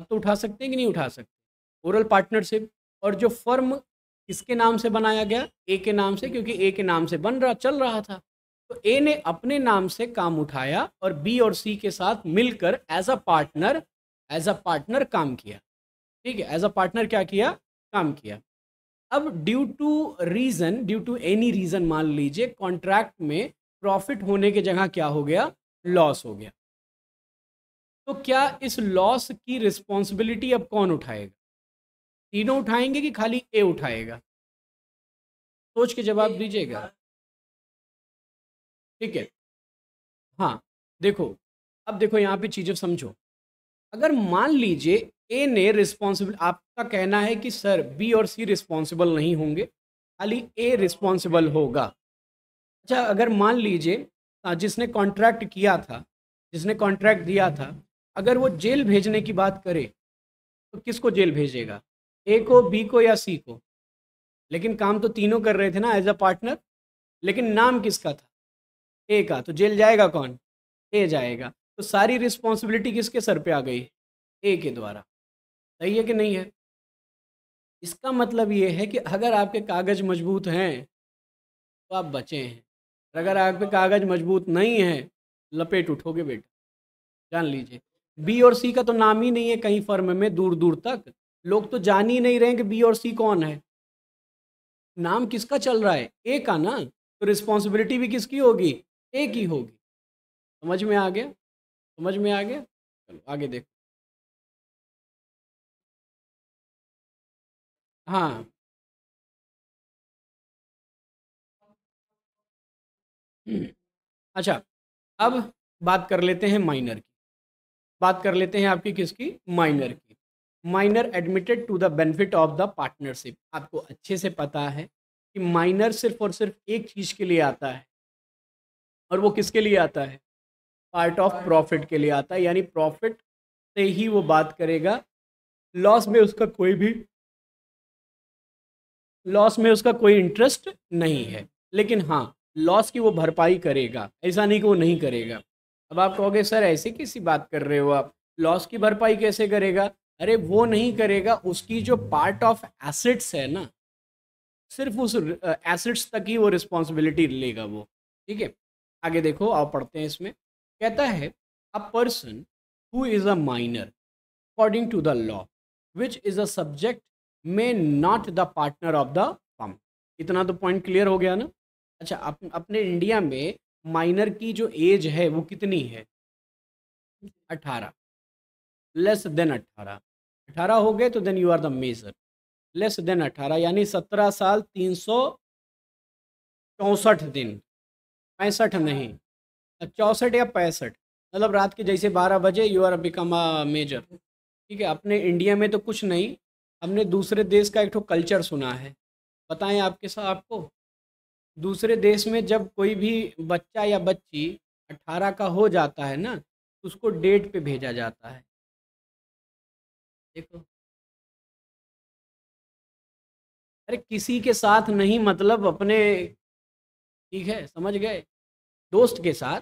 अब तो उठा सकते हैं कि नहीं उठा सकते ओरल पार्टनरशिप और जो फर्म किसके नाम से बनाया गया ए के नाम से क्योंकि ए के नाम से बन रहा चल रहा था तो ए ने अपने नाम से काम उठाया और बी और सी के साथ मिलकर as a partner as a partner काम किया ठीक है एज अ पार्टनर क्या किया काम किया अब due to reason due to any reason मान लीजिए कॉन्ट्रैक्ट में प्रॉफिट होने के जगह क्या हो गया लॉस हो गया तो क्या इस लॉस की रिस्पॉन्सिबिलिटी अब कौन उठाएगा तीनों उठाएंगे कि खाली ए उठाएगा सोच के जवाब दीजिएगा ठीक है हाँ देखो अब देखो यहाँ पे चीज़ें समझो अगर मान लीजिए ए ने रिस्पॉन्सिबल आपका कहना है कि सर बी और सी रिस्पॉन्सिबल नहीं होंगे खाली ए रिस्पॉन्सिबल होगा अच्छा अगर मान लीजिए जिसने कॉन्ट्रैक्ट किया था जिसने कॉन्ट्रैक्ट दिया था अगर वो जेल भेजने की बात करे तो किसको जेल भेजेगा ए को बी को या सी को लेकिन काम तो तीनों कर रहे थे ना एज अ पार्टनर लेकिन नाम किसका था ए का तो जेल जाएगा कौन ए जाएगा तो सारी रिस्पॉन्सिबिलिटी किसके
सर पे आ गई ए के द्वारा सही है कि नहीं है इसका
मतलब ये है कि अगर आपके कागज़ मजबूत हैं तो आप बचे हैं अगर आपके कागज़ मजबूत नहीं हैं लपेट उठोगे बेटा जान लीजिए बी और सी का तो नाम ही नहीं है कहीं फर्म में दूर दूर तक लोग तो जान ही नहीं रहे हैं कि बी और सी कौन है नाम किसका चल रहा है ए का ना तो रिस्पॉन्सिबिलिटी भी किसकी होगी ए की होगी समझ में आ गया समझ में आ गया चलो
आगे देखो हाँ।
अच्छा, अब बात कर लेते हैं माइनर की। बात कर लेते हैं आपकी किसकी? माइनर की। Minor admitted to the benefit of the partnership. आपको अच्छे से पता है कि माइनर सिर्फ़ और सिर्फ़ एक चीज़ के लिए आता है। और वो किसके लिए आता है? पार्ट ऑफ प्रॉफ़िट के लिए आता है यानी प्रॉफ़िट से ही वो बात करेगा। लॉस में उसका कोई भी लॉस में उसका कोई इंटरेस्ट नहीं है लेकिन हाँ लॉस की वो भरपाई करेगा ऐसा नहीं कि वो नहीं करेगा अब आप कहोगे सर ऐसे कैसी बात कर रहे हो आप लॉस की भरपाई कैसे करेगा अरे वो नहीं करेगा उसकी जो पार्ट ऑफ एसेट्स है ना सिर्फ उस एसेट्स तक ही वो रिस्पॉन्सिबिलिटी लेगा वो ठीक है आगे देखो आप पढ़ते हैं इसमें कहता है a person who is a minor according to the law which is a subject may not the partner of the firm इतना तो पॉइंट क्लियर हो गया ना अच्छा अप, अपने इंडिया में माइनर की जो एज है वो कितनी है अठारह लेस देन अठारह अठारह हो गए तो then you are the major less than अठारह यानी सत्रह साल तीन सौ चौंसठ दिन पैंसठ नहीं तो चौंसठ या पैंसठ मतलब रात के जैसे बारह बजे you are become a major ठीक है अपने इंडिया में तो कुछ नहीं हमने दूसरे देश का एक ठो कल्चर सुना है बताएं आपके साथ आपको दूसरे देश में जब कोई भी बच्चा या बच्ची अट्ठारह का हो जाता है ना तो उसको डेट पे भेजा
जाता है देखो
अरे किसी के साथ नहीं मतलब अपने ठीक है समझ गए दोस्त के साथ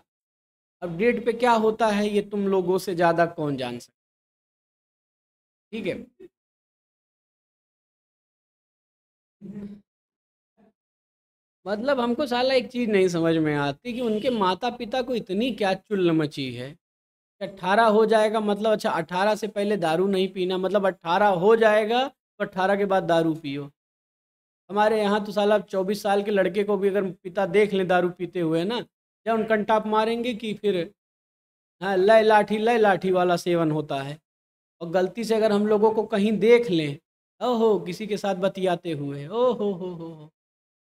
अब डेट पे क्या होता है ये तुम लोगों से ज़्यादा
कौन जान सकता ठीक है
मतलब हमको साला एक चीज़ नहीं समझ में आती कि उनके माता पिता को इतनी क्या चुल्ल मची है अट्ठारह हो जाएगा मतलब अच्छा अट्ठारह से पहले दारू नहीं पीना मतलब अट्ठारह हो जाएगा तो अट्ठारह के बाद दारू पियो हमारे यहाँ तो साला चौबीस साल के लड़के को भी अगर पिता देख लें दारू पीते हुए ना या उन कंटाप मारेंगे कि फिर हाँ लय लाठी लय लाठी वाला सेवन होता है और गलती से अगर हम लोगों को कहीं देख लें ओहो किसी के साथ बतियाते हुए ओ हो हो हो हो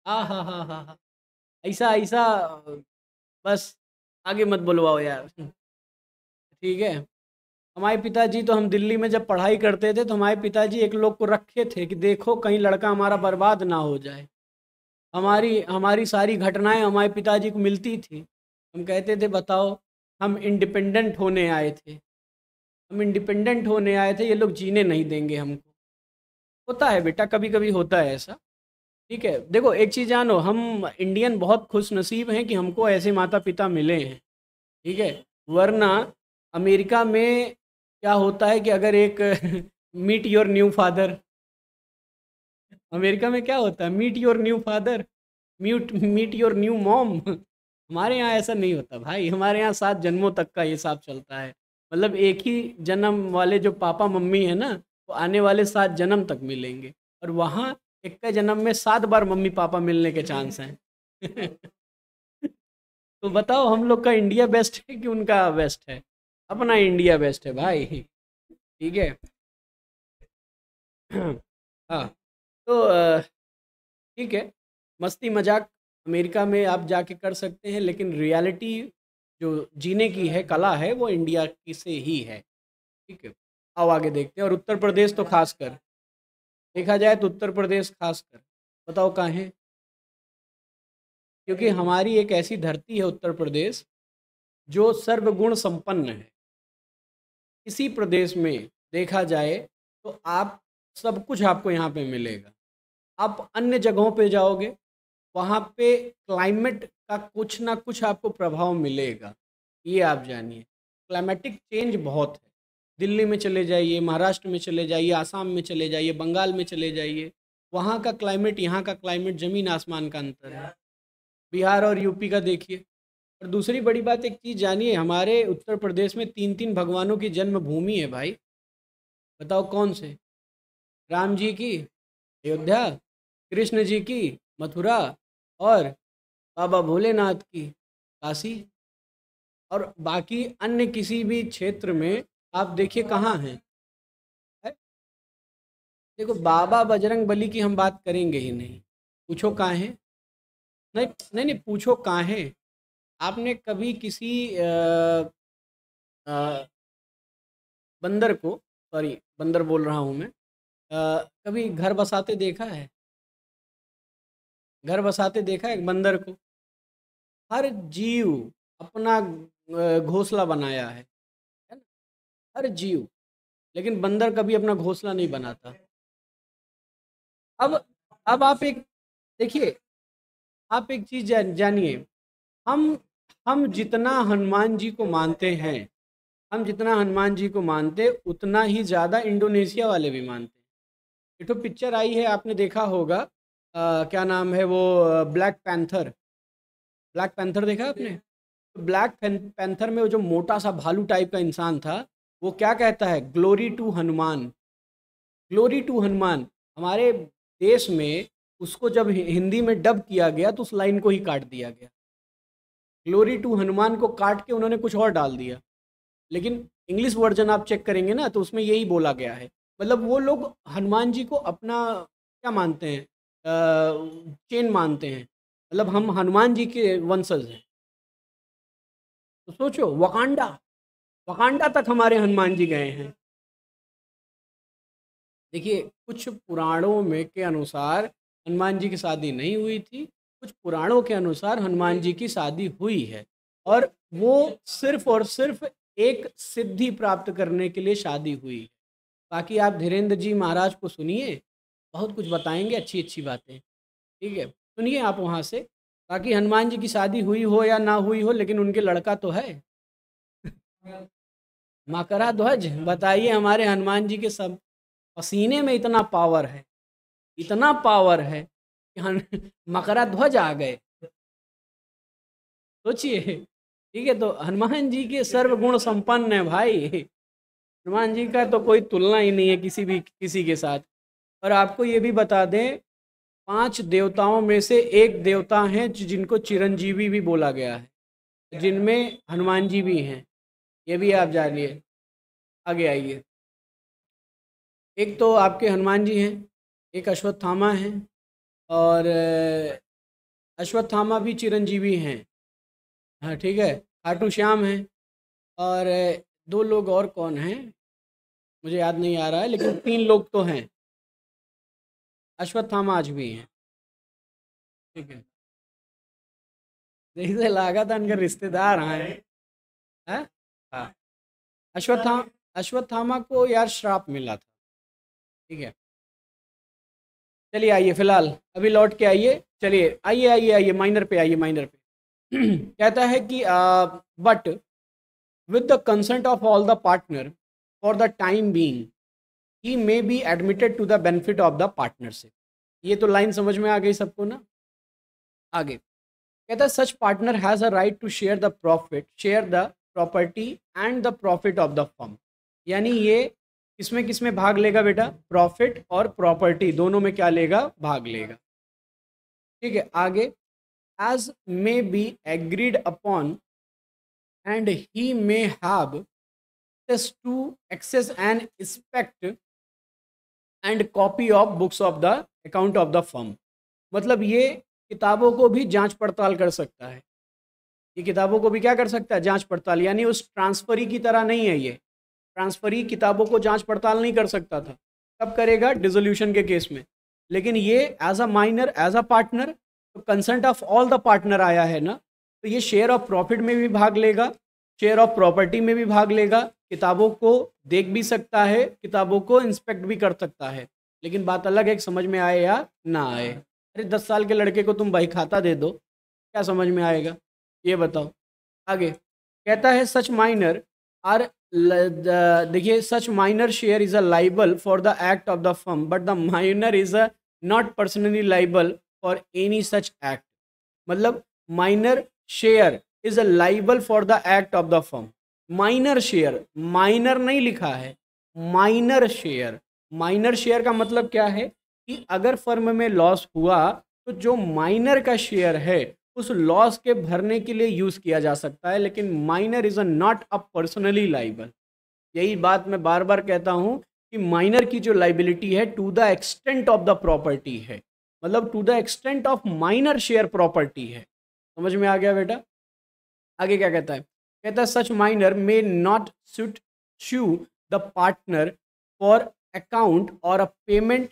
आ हा हा हा हा
ऐसा ऐसा बस आगे मत बुलवाओ यार ठीक है हमारे पिताजी तो हम दिल्ली में जब पढ़ाई करते थे तो हमारे पिताजी एक लोग को रखे थे कि देखो कहीं लड़का हमारा बर्बाद ना हो जाए हमारी हमारी सारी घटनाएं हमारे पिताजी को मिलती थी हम कहते थे बताओ हम इंडिपेंडेंट होने आए थे हम इंडिपेंडेंट होने आए थे ये लोग जीने नहीं देंगे हमको होता है बेटा कभी कभी होता है ऐसा ठीक है देखो एक चीज़ जानो हम इंडियन बहुत खुश नसीब हैं कि हमको ऐसे माता पिता मिले हैं ठीक है वरना अमेरिका में क्या होता है कि अगर एक meet your new father America में क्या होता है meet your new father mute meet your new mom हमारे यहाँ ऐसा नहीं होता भाई हमारे यहाँ सात जन्मों तक का हिसाब चलता है मतलब एक ही जन्म वाले जो पापा मम्मी है ना तो आने वाले सात जन्म तक मिलेंगे और वहाँ एक जन्म में सात बार मम्मी पापा मिलने के चांस हैं तो बताओ हम लोग का इंडिया बेस्ट है कि उनका बेस्ट है अपना इंडिया बेस्ट है
भाई ठीक है हाँ
तो ठीक है मस्ती मजाक अमेरिका में आप जाके कर सकते हैं लेकिन रियलिटी जो जीने की है कला है वो इंडिया की से ही है ठीक है आओ आगे देखते हैं और उत्तर प्रदेश तो खासकर देखा जाए तो उत्तर
प्रदेश खासकर बताओ है क्योंकि हमारी एक ऐसी
धरती है उत्तर प्रदेश जो सर्वगुण संपन्न है इसी प्रदेश में देखा जाए तो आप सब कुछ आपको यहाँ पे मिलेगा आप अन्य जगहों पे जाओगे वहाँ पे क्लाइमेट का कुछ ना कुछ आपको प्रभाव मिलेगा ये आप जानिए क्लाइमेटिक चेंज बहुत है दिल्ली में चले जाइए महाराष्ट्र में चले जाइए आसाम में चले जाइए बंगाल में चले जाइए वहाँ का क्लाइमेट यहाँ का क्लाइमेट ज़मीन आसमान का अंतर है बिहार और यूपी का देखिए और दूसरी बड़ी बात एक चीज़ जानिए हमारे उत्तर प्रदेश में तीन तीन भगवानों की जन्मभूमि है भाई बताओ कौन से राम जी की अयोध्या कृष्ण जी की मथुरा और बाबा भोलेनाथ की काशी और बाकी अन्य किसी भी क्षेत्र में आप
देखिए कहाँ हैं है? देखो बाबा बजरंग बली की हम बात करेंगे ही नहीं पूछो कहाँ हैं नहीं नहीं नहीं पूछो कहाँ हैं
आपने कभी किसी आ, आ, बंदर को सॉरी बंदर बोल रहा हूँ मैं आ, कभी घर बसाते देखा
है घर बसाते देखा है बंदर को हर
जीव अपना घोंसला बनाया है अरे जीव लेकिन बंदर कभी अपना घोंसला नहीं बनाता अब अब आप एक देखिए आप एक चीज जानिए हम हम जितना हनुमान जी को मानते हैं हम जितना हनुमान जी को मानते उतना ही ज़्यादा इंडोनेशिया वाले भी मानते हैं तो पिक्चर आई है आपने देखा होगा आ, क्या नाम है वो ब्लैक पैंथर ब्लैक पैंथर देखा आपने ब्लैक पैंथर में वो जो मोटा सा भालू टाइप का इंसान था वो क्या कहता है glory to Hanuman glory to Hanuman हमारे देश में उसको जब हिंदी में डब किया गया तो उस लाइन को ही काट दिया गया ग्लोरी टू हनुमान को काट के उन्होंने कुछ और डाल दिया लेकिन इंग्लिश वर्जन आप चेक करेंगे ना तो उसमें यही बोला गया है मतलब वो लोग हनुमान जी को अपना क्या मानते हैं चेन मानते हैं मतलब हम हनुमान जी के वंशज हैं तो सोचो वकांडा वकांडा तक हमारे हनुमान जी गए हैं देखिए कुछ पुराणों में के अनुसार हनुमान जी की शादी नहीं हुई थी कुछ पुराणों के अनुसार हनुमान जी की शादी हुई है और वो सिर्फ और सिर्फ एक सिद्धि प्राप्त करने के लिए शादी हुई है बाकी आप धीरेन्द्र जी महाराज को सुनिए बहुत कुछ बताएंगे अच्छी अच्छी बातें ठीक है सुनिए आप वहाँ से बाकी हनुमान जी की शादी हुई हो या ना हुई हो लेकिन उनके लड़का तो है मकरा ध्वज बताइए हमारे हनुमान जी के सब पसीने में इतना पावर है इतना पावर है कि मकरा ध्वज आ गए सोचिए ठीक है तो हनुमान जी के सर्वगुण संपन्न है भाई हनुमान जी का तो कोई तुलना ही नहीं है किसी भी किसी के साथ और आपको ये भी बता दें पांच देवताओं में से एक देवता हैं जिनको चिरंजीवी भी बोला गया है जिनमें हनुमान जी भी हैं ये भी आप जानिए
आगे आइए एक तो आपके हनुमान जी हैं एक अश्वत्थामा
हैं और अश्वत्थामा भी चिरंजीवी हैं हाँ ठीक है खाटू श्याम हैं और दो लोग और कौन हैं
मुझे याद नहीं आ रहा है लेकिन तीन लोग तो हैं अश्वत्थामा आज भी हैं ठीक है जैसे लागा था रिश्तेदार आए हैं हाँ? हाँ।, हाँ अश्वत्थामा
अश्वत्थामा को यार श्राप मिला था ठीक है चलिए आइए फिलहाल अभी लौट के आइए चलिए आइए आइए आइए माइनर पे आइए माइनर पे कहता है कि but with the consent of all the partner for the time being he may be admitted to the benefit of the partnership ये तो लाइन समझ में आ गई सबको ना आगे कहता है such partner has a right to share the profit share the property and the profit of the firm यानी ये किसमें किसमें भाग लेगा बेटा प्रॉफिट और प्रॉपर्टी दोनों में क्या लेगा भाग लेगा ठीक है आगे as may be agreed upon and he may have to access and inspect and copy of books of the account of the firm मतलब ये किताबों को भी जांच पड़ताल कर सकता है ये किताबों को भी क्या कर सकता है जांच पड़ताल यानी उस ट्रांसफरी की तरह नहीं है ये ट्रांसफरी किताबों को जांच पड़ताल नहीं कर सकता था कब करेगा डिजोल्यूशन के केस में लेकिन ये as a minor as a partner तो consent of all the partner आया है ना तो ये शेयर ऑफ प्रॉफिट में भी भाग लेगा शेयर ऑफ प्रॉपर्टी में भी भाग लेगा किताबों को देख भी सकता है किताबों को इंस्पेक्ट भी कर सकता है लेकिन बात अलग है समझ में आए या ना आए अरे दस साल के लड़के को तुम बही खाता दे दो क्या समझ में आएगा ये बताओ आगे कहता है सच माइनर आर देखिए such minor share is a liable for the act of the firm but the minor is a not personally liable for any such act मतलब minor share is a liable for the act of the firm minor share minor नहीं लिखा है minor share minor share का मतलब क्या है कि अगर फर्म में लॉस हुआ तो जो माइनर का शेयर है उस लॉस के भरने के लिए यूज़ किया जा सकता है लेकिन minor is a not a personally liable यही बात मैं बार बार कहता हूँ कि माइनर की जो लाइबिलिटी है to the extent of the property है मतलब to the extent of minor share property है समझ में आ गया बेटा आगे क्या कहता है कहता है such minor may not suit sue the partner for account or a payment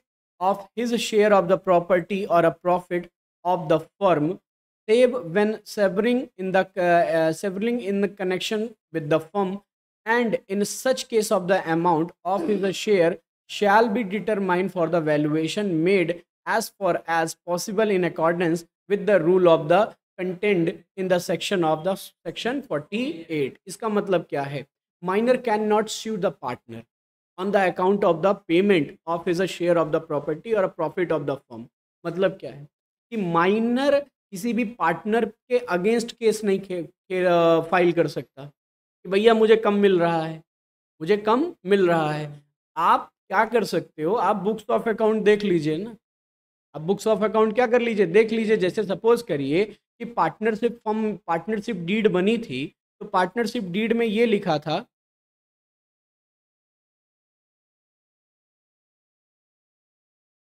of his share of the property or a profit of the firm save when severing in the uh, uh, severing in the connection with the firm and in such case of the amount of the share shall be determined for the valuation made as far as possible in accordance with the rule of the contained in the section of the section 48 इसका मतलब क्या है minor cannot sue the partner on the account of the payment of his share of the property or a profit of the firm मतलब क्या है कि minor किसी भी पार्टनर के अगेंस्ट केस नहीं खे, खे, फाइल कर सकता कि भैया मुझे कम मिल रहा है मुझे कम मिल रहा है आप क्या कर सकते हो आप बुक्स ऑफ अकाउंट देख लीजिए ना आप बुक्स ऑफ अकाउंट क्या कर लीजिए देख लीजिए जैसे सपोज करिए कि पार्टनरशिप फॉर्म पार्टनरशिप डीड बनी थी तो पार्टनरशिप डीड में ये लिखा था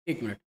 एक मिनट